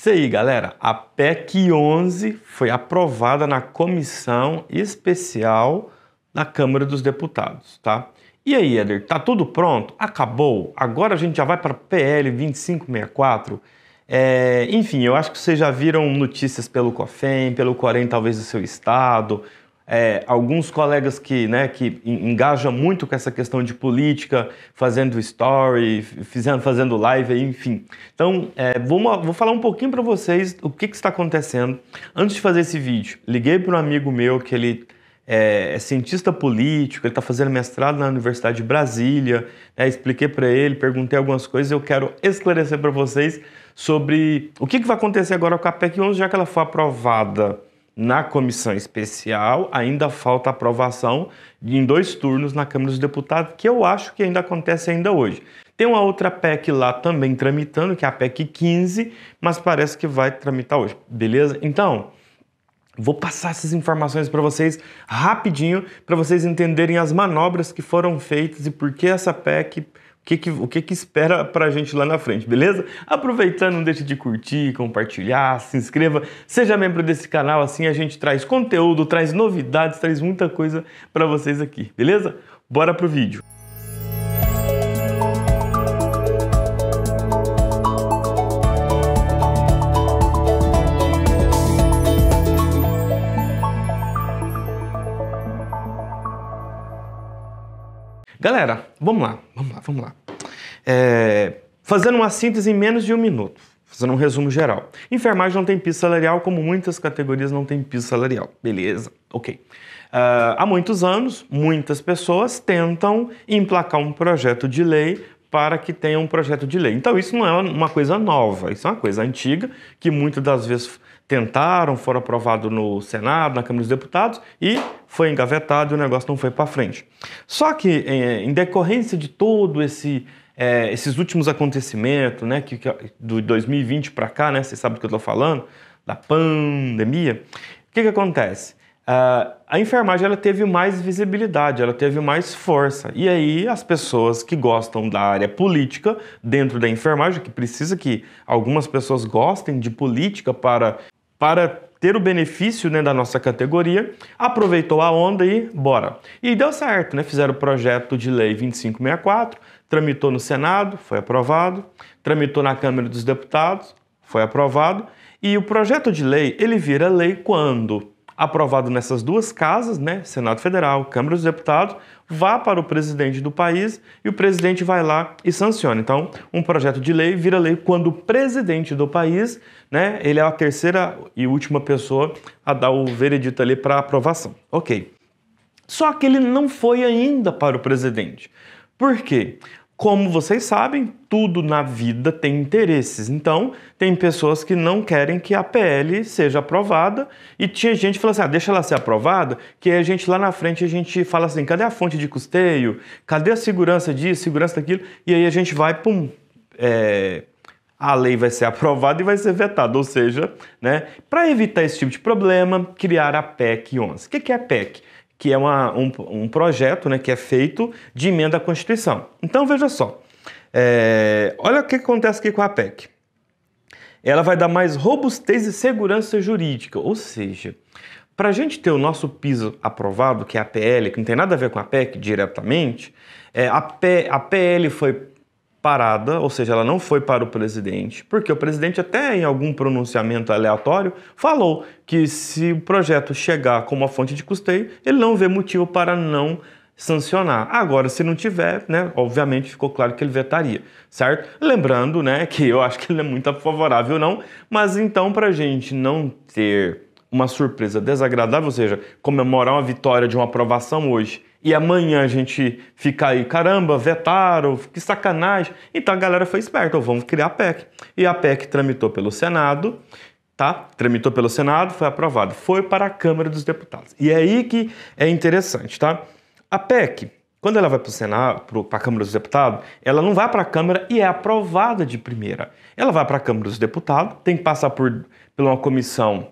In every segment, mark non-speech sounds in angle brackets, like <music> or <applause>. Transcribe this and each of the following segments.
Isso aí, galera. A PEC 11 foi aprovada na comissão especial da Câmara dos Deputados, tá? E aí, Eder, tá tudo pronto? Acabou? Agora a gente já vai para PL 2564? É, enfim, eu acho que vocês já viram notícias pelo COFEM, pelo Corém, talvez do seu estado, é, alguns colegas que, né, que engajam muito com essa questão de política, fazendo story, fazendo, fazendo live, enfim. Então, é, vou, vou falar um pouquinho para vocês o que, que está acontecendo. Antes de fazer esse vídeo, liguei para um amigo meu que ele é, é cientista político, ele está fazendo mestrado na Universidade de Brasília. Né? Expliquei para ele, perguntei algumas coisas. Eu quero esclarecer para vocês sobre o que, que vai acontecer agora com a PEC 11, já que ela foi aprovada na comissão especial, ainda falta aprovação em dois turnos na Câmara dos Deputados, que eu acho que ainda acontece ainda hoje. Tem uma outra PEC lá também tramitando, que é a PEC 15, mas parece que vai tramitar hoje, beleza? Então, Vou passar essas informações para vocês rapidinho, para vocês entenderem as manobras que foram feitas e por que essa PEC que que, o que, que espera pra gente lá na frente, beleza? Aproveitando, não deixe de curtir, compartilhar, se inscreva, seja membro desse canal, assim a gente traz conteúdo, traz novidades, traz muita coisa para vocês aqui, beleza? Bora pro vídeo. Galera, vamos lá vamos lá. É, fazendo uma síntese em menos de um minuto, fazendo um resumo geral. Enfermagem não tem piso salarial, como muitas categorias não tem piso salarial. Beleza, ok. Uh, há muitos anos, muitas pessoas tentam emplacar um projeto de lei para que tenha um projeto de lei. Então, isso não é uma coisa nova, isso é uma coisa antiga que muitas das vezes tentaram, foram aprovados no Senado, na Câmara dos Deputados e foi engavetado e o negócio não foi para frente. Só que, é, em decorrência de todo esse é, esses últimos acontecimentos, né, que, que do 2020 para cá, né, você sabe do que eu estou falando, da pandemia, o que, que acontece? Uh, a enfermagem ela teve mais visibilidade, ela teve mais força. E aí as pessoas que gostam da área política dentro da enfermagem, que precisa que algumas pessoas gostem de política para, para ter o benefício né, da nossa categoria, aproveitou a onda e bora. E deu certo, né? Fizeram o projeto de lei 2564, tramitou no Senado, foi aprovado, tramitou na Câmara dos Deputados, foi aprovado. E o projeto de lei, ele vira lei quando? aprovado nessas duas casas, né, Senado Federal, Câmara dos Deputados, vá para o presidente do país e o presidente vai lá e sanciona. Então, um projeto de lei vira lei quando o presidente do país, né, ele é a terceira e última pessoa a dar o veredito ali para aprovação. OK. Só que ele não foi ainda para o presidente. Por quê? Como vocês sabem, tudo na vida tem interesses. Então, tem pessoas que não querem que a PL seja aprovada e tinha gente que falou assim: ah, deixa ela ser aprovada, que a gente lá na frente a gente fala assim: cadê a fonte de custeio? Cadê a segurança disso, segurança daquilo? E aí a gente vai, pum, é, a lei vai ser <laughs> aprovada e vai ser vetada. Ou seja, né, para evitar esse tipo de problema, criar a PEC 11. O que é a PEC? que é uma, um, um, projeto né, que é feito de emenda à Constituição. Então veja só, é, olha o que acontece aqui com a PEC. Ela vai dar mais robustez e segurança jurídica, ou seja, para a gente ter o nosso piso aprovado, que é a PL, que não tem nada a ver com a PEC diretamente, é, a, P, a PL foi parada, ou seja, ela não foi para o presidente, porque o presidente até em algum pronunciamento aleatório falou que se o projeto chegar como uma fonte de custeio, ele não vê motivo para não sancionar. Agora, se não tiver, né, obviamente ficou claro que ele vetaria, certo? Lembrando, né, que eu acho que ele é muito favorável não, mas então para a gente não ter uma surpresa desagradável, ou seja, comemorar uma vitória de uma aprovação hoje e amanhã a gente ficar aí, caramba, vetaram, que sacanagem. Então a galera foi esperta, vamos criar a PEC. E a PEC tramitou pelo Senado, tá? Tramitou pelo Senado, foi aprovada, foi para a Câmara dos Deputados. E é aí que é interessante, tá? A PEC, quando ela vai para o Senado, para a Câmara dos Deputados, ela não vai para a Câmara e é aprovada de primeira. Ela vai para a Câmara dos Deputados, tem que passar por, por uma comissão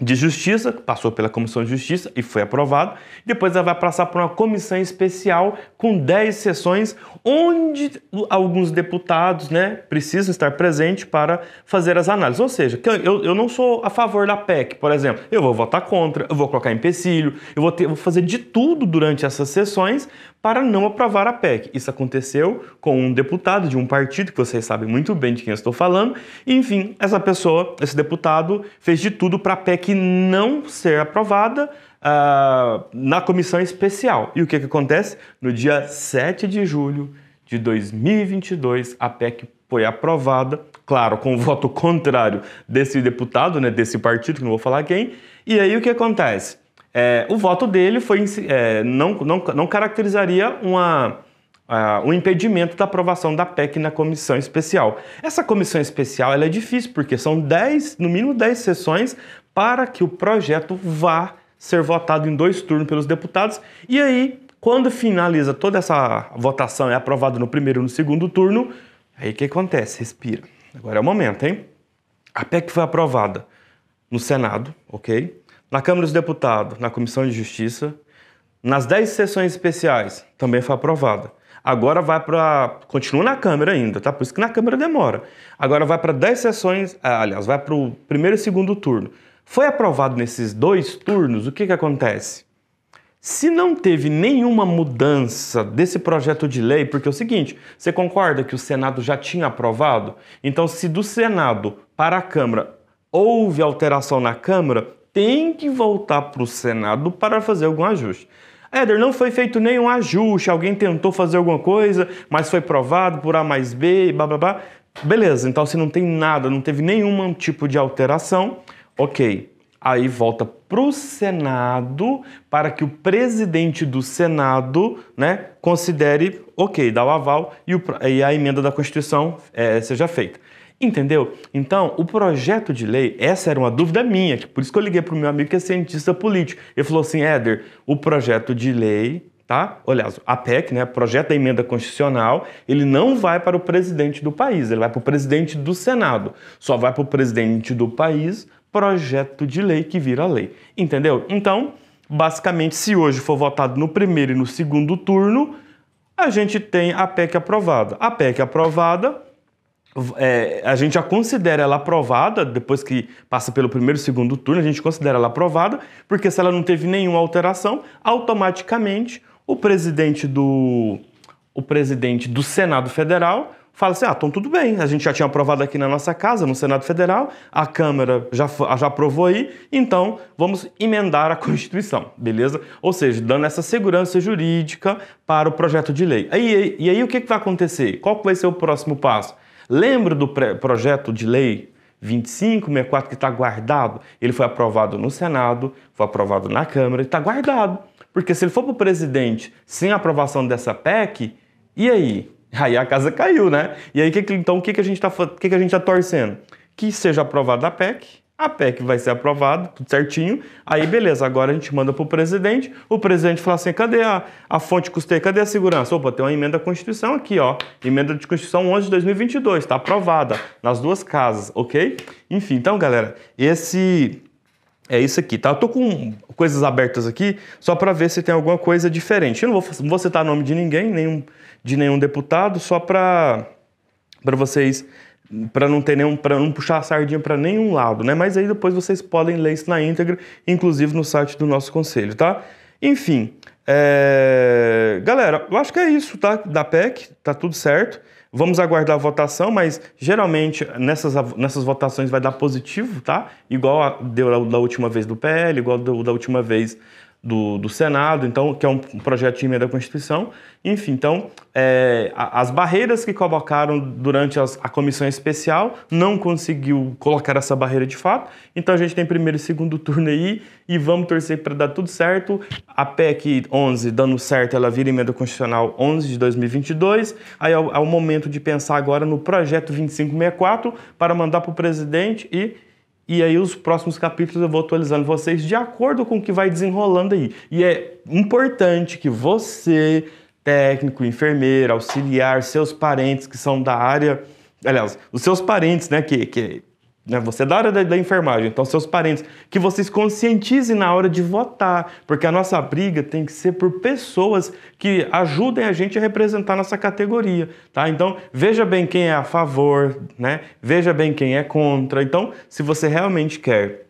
de Justiça, passou pela Comissão de Justiça e foi aprovado. Depois ela vai passar por uma comissão especial com 10 sessões, onde alguns deputados né, precisam estar presentes para fazer as análises. Ou seja, eu, eu não sou a favor da PEC, por exemplo. Eu vou votar contra, eu vou colocar empecilho, eu vou, ter, vou fazer de tudo durante essas sessões para não aprovar a PEC. Isso aconteceu com um deputado de um partido que vocês sabem muito bem de quem eu estou falando. enfim, essa pessoa, esse deputado, fez de tudo para a PEC não ser aprovada uh, na comissão especial. E o que, que acontece? No dia 7 de julho de 2022, a PEC foi aprovada, claro, com o <laughs> voto contrário desse deputado, né, desse partido, que não vou falar quem. E aí o que acontece? É, o voto dele foi, é, não, não, não caracterizaria uma, uh, um impedimento da aprovação da PEC na comissão especial. Essa comissão especial ela é difícil, porque são 10, no mínimo 10 sessões para que o projeto vá ser votado em dois turnos pelos deputados. E aí, quando finaliza toda essa votação, é aprovado no primeiro e no segundo turno, aí o que acontece? Respira. Agora é o momento, hein? A PEC foi aprovada no Senado, ok? na Câmara dos Deputados, na Comissão de Justiça, nas 10 sessões especiais, também foi aprovada. Agora vai para. Continua na Câmara ainda, tá? Por isso que na Câmara demora. Agora vai para 10 sessões, ah, aliás, vai para o primeiro e segundo turno. Foi aprovado nesses dois turnos, o que, que acontece? Se não teve nenhuma mudança desse projeto de lei, porque é o seguinte, você concorda que o Senado já tinha aprovado? Então, se do Senado para a Câmara houve alteração na Câmara, tem que voltar para o Senado para fazer algum ajuste. Éder, não foi feito nenhum ajuste, alguém tentou fazer alguma coisa, mas foi provado por A mais B, blá blá blá. Beleza, então se não tem nada, não teve nenhum tipo de alteração, ok. Aí volta para o Senado para que o presidente do Senado né, considere, ok, dá o aval e, o, e a emenda da Constituição é, seja feita. Entendeu? Então, o projeto de lei, essa era uma dúvida minha, por isso que eu liguei para o meu amigo que é cientista político. Ele falou assim: Éder, o projeto de lei, tá? Aliás, a PEC, né, projeto da emenda constitucional, ele não vai para o presidente do país, ele vai para o presidente do Senado. Só vai para o presidente do país projeto de lei que vira lei. Entendeu? Então, basicamente, se hoje for votado no primeiro e no segundo turno, a gente tem a PEC aprovada. A PEC aprovada é, a gente já considera ela aprovada, depois que passa pelo primeiro e segundo turno, a gente considera ela aprovada, porque se ela não teve nenhuma alteração, automaticamente o presidente do, o presidente do Senado Federal fala assim: ah, então tudo bem, a gente já tinha aprovado aqui na nossa casa, no Senado Federal, a Câmara já, já aprovou aí, então vamos emendar a <laughs> Constituição, beleza? Ou seja, dando essa segurança jurídica para o projeto de lei. e aí o que, que vai acontecer? Qual que vai ser o próximo passo? Lembra do projeto de lei 2564 que está guardado? Ele foi aprovado no Senado, foi aprovado na Câmara e está guardado. Porque se ele for para o presidente sem aprovação dessa PEC, e aí? Aí a casa caiu, né? E aí, então, o que, que a gente está tá torcendo? Que seja aprovada a PEC, a PEC vai ser aprovada, tudo certinho. Aí, beleza, agora a gente manda para o presidente. O presidente fala assim: cadê a, a fonte de Cadê a segurança? Opa, tem uma emenda à Constituição aqui, ó. Emenda de Constituição 11 de 2022, está aprovada nas duas casas, ok? Enfim, então, galera, esse. É isso aqui, tá? Eu tô com coisas abertas aqui só para ver se tem alguma coisa diferente. Eu não vou, não vou citar nome de ninguém, nenhum, de nenhum deputado, só para vocês para não ter nenhum, para não puxar a sardinha para nenhum lado, né? Mas aí depois vocês podem ler isso na íntegra, inclusive no site do nosso conselho, tá? Enfim, é... galera, eu acho que é isso, tá? Da PEC, tá tudo certo. Vamos aguardar a votação, mas geralmente nessas, nessas votações vai dar positivo, tá? Igual a, deu da última vez do PL, igual deu da última vez do, do, Senado, então, que é um projeto de emenda à Constituição. Enfim, então, é, as barreiras que colocaram durante as, a comissão especial não conseguiu colocar essa barreira de fato. Então, a gente tem primeiro e segundo turno aí e vamos torcer para dar tudo certo. A PEC 11 dando certo, ela vira emenda constitucional 11 de 2022. Aí é o, é o momento de pensar agora no projeto 2564 para mandar para o presidente e e aí os próximos capítulos eu vou atualizando vocês de acordo com o que vai desenrolando aí. E é importante que você, técnico, enfermeiro, auxiliar, seus parentes que são da área, aliás, os seus parentes, né, que, que né, você é da área da, da, enfermagem, então seus parentes, que vocês conscientizem na hora de votar, porque a nossa briga tem que ser por pessoas que ajudem a gente a representar nossa categoria, tá? Então, veja bem quem é a favor, né? Veja bem quem é contra. Então, se você realmente quer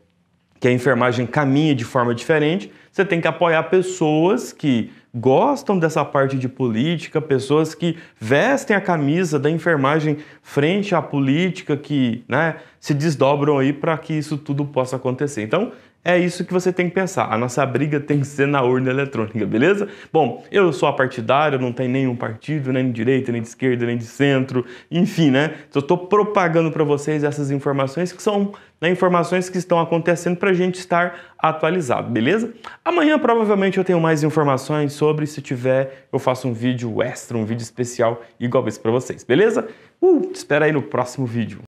que a enfermagem caminhe de forma diferente, você tem que apoiar pessoas que gostam dessa parte de política, pessoas que vestem a camisa da enfermagem frente à política, que né, se desdobram aí para que isso tudo possa acontecer. Então, é isso que você tem que pensar. A nossa briga tem que ser na urna eletrônica, beleza? Bom, eu sou apartidário, não tem nenhum partido, nem de direita, nem de esquerda, nem de centro, enfim, né? Então, eu estou propagando para vocês essas informações que são né, informações que estão acontecendo para a gente estar atualizado, beleza? Amanhã provavelmente eu tenho mais informações sobre, se tiver, eu faço um vídeo extra, um vídeo especial igual esse para vocês, beleza? Uh, te espera aí no próximo vídeo.